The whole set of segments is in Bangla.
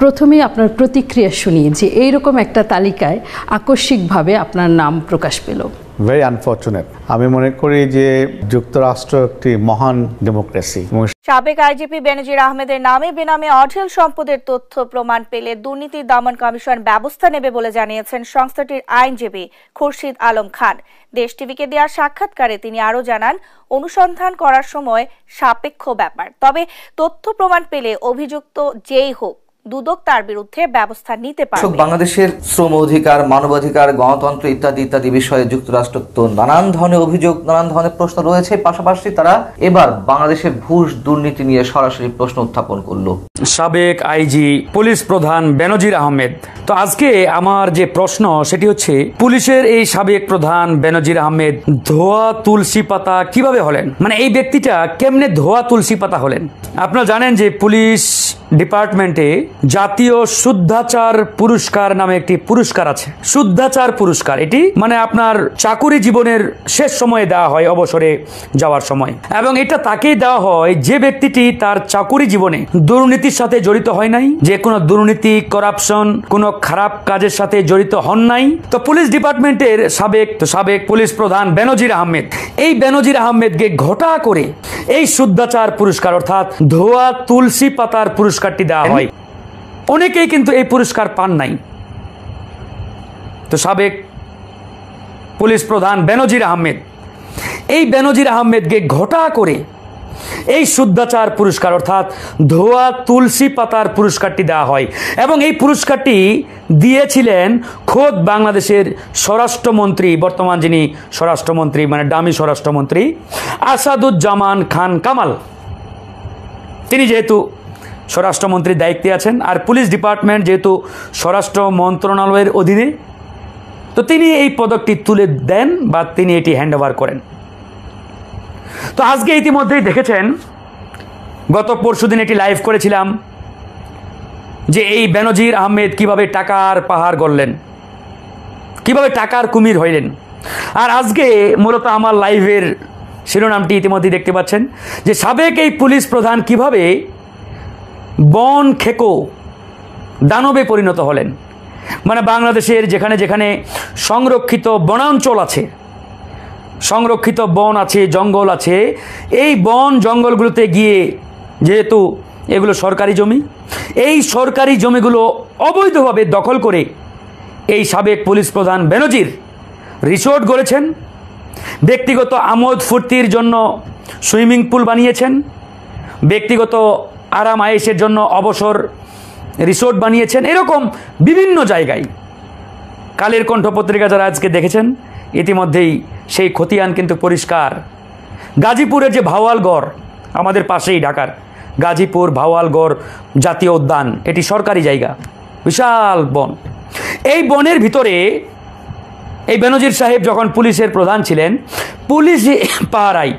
প্রথমে আপনার প্রতিক্রিয়া শুনি যে এইরকম একটা তালিকায় আকস্মিকভাবে আপনার নাম প্রকাশ পেল ভেরি আনফর্চুনেট আমি মনে করি যে যুক্তরাষ্ট্র একটি মহান ডেমোক্রেসি সাবেক আইজিপি বেনজির আহমেদের নামে বেনামে অঢেল সম্পদের তথ্য প্রমাণ পেলে দুর্নীতি দমন কমিশন ব্যবস্থা নেবে বলে জানিয়েছেন সংস্থাটির আইনজীবী খুরশিদ আলম খান দেশ টিভিকে দেওয়া সাক্ষাৎকারে তিনি আরও জানান অনুসন্ধান করার সময় সাপেক্ষ ব্যাপার তবে তথ্য প্রমাণ পেলে অভিযুক্ত যেই হোক দুদক তার বিরুদ্ধে ব্যবস্থা নিতে পারে বাংলাদেশের শ্রম অধিকার মানবাধিকার গণতন্ত্র ইত্যাদি ইত্যাদি বিষয়ে যুক্তরাষ্ট্র তো নানান ধরনের অভিযোগ নানান ধরনের প্রশ্ন রয়েছে পাশাপাশি তারা এবার বাংলাদেশের ঘুষ দুর্নীতি নিয়ে সরাসরি প্রশ্ন উত্থাপন করলো সাবেক আইজি পুলিশ প্রধান বেনজির আহমেদ তো আজকে আমার যে প্রশ্ন সেটি হচ্ছে পুলিশের এই সাবেক প্রধান বেনজির আহমেদ ধোয়া তুলসী পাতা কিভাবে হলেন মানে এই ব্যক্তিটা কেমনে ধোয়া তুলসী পাতা হলেন আপনারা জানেন যে পুলিশ ডিপার্টমেন্টে জাতীয় শুদ্ধাচার পুরস্কার নামে একটি পুরস্কার আছে শুদ্ধাচার পুরস্কার এটি মানে আপনার চাকুরি জীবনের শেষ সময়ে দেওয়া হয় অবসরে যাওয়ার সময় এবং এটা তাকেই দেওয়া হয় যে ব্যক্তিটি তার চাকুরি জীবনে দুর্নীতির সাথে জড়িত হয় নাই যে কোনো দুর্নীতি করাপশন কোনো খারাপ কাজের সাথে জড়িত হন নাই তো পুলিশ ডিপার্টমেন্টের সাবেক তো সাবেক পুলিশ প্রধান বেনজির আহমেদ এই বেনজির আহমেদকে ঘটা করে এই শুদ্ধাচার পুরস্কার অর্থাৎ ধোয়া তুলসী পাতার পুরস্কারটি দেওয়া হয় অনেকেই কিন্তু এই পুরস্কার পান নাই তো সাবেক পুলিশ প্রধান বেনজির আহমেদ এই বেনজির আহমেদকে ঘটা করে এই শুদ্ধাচার পুরস্কার অর্থাৎ ধোয়া তুলসী পাতার পুরস্কারটি দেওয়া হয় এবং এই পুরস্কারটি দিয়েছিলেন খোদ বাংলাদেশের স্বরাষ্ট্রমন্ত্রী বর্তমান যিনি স্বরাষ্ট্রমন্ত্রী মানে ডামি স্বরাষ্ট্রমন্ত্রী আসাদুজ্জামান খান কামাল তিনি যেহেতু স্বরাষ্ট্রমন্ত্রীর দায়িত্বে আছেন আর পুলিশ ডিপার্টমেন্ট যেহেতু স্বরাষ্ট্র মন্ত্রণালয়ের অধীনে তো তিনি এই পদকটি তুলে দেন বা তিনি এটি হ্যান্ড ওভার করেন তো আজকে ইতিমধ্যেই দেখেছেন গত পরশু দিন এটি লাইভ করেছিলাম যে এই বেনজির আহমেদ কিভাবে টাকার পাহাড় গড়লেন কিভাবে টাকার কুমির হইলেন আর আজকে মূলত আমার লাইভের শিরোনামটি ইতিমধ্যেই দেখতে পাচ্ছেন যে সাবেক এই পুলিশ প্রধান কিভাবে বন খেকো দানবে পরিণত হলেন মানে বাংলাদেশের যেখানে যেখানে সংরক্ষিত বনাঞ্চল আছে সংরক্ষিত বন আছে জঙ্গল আছে এই বন জঙ্গলগুলোতে গিয়ে যেহেতু এগুলো সরকারি জমি এই সরকারি জমিগুলো অবৈধভাবে দখল করে এই সাবেক পুলিশ প্রধান বেনজির রিসোর্ট গড়েছেন ব্যক্তিগত আমোদ ফুর্তির জন্য সুইমিং পুল বানিয়েছেন ব্যক্তিগত আরাম আয়েসের জন্য অবসর রিসোর্ট বানিয়েছেন এরকম বিভিন্ন জায়গায় কালের কণ্ঠ পত্রিকা যারা আজকে দেখেছেন ইতিমধ্যেই সেই খতিয়ান কিন্তু পরিষ্কার গাজীপুরের যে ভাওয়ালগড় আমাদের পাশেই ঢাকার গাজীপুর ভাওয়ালগড় জাতীয় উদ্যান এটি সরকারি জায়গা বিশাল বন এই বনের ভিতরে এই বেনজির সাহেব যখন পুলিশের প্রধান ছিলেন পুলিশ পাহারাই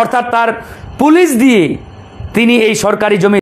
অর্থাৎ তার পুলিশ দিয়ে তিনি এই সরকারি জমি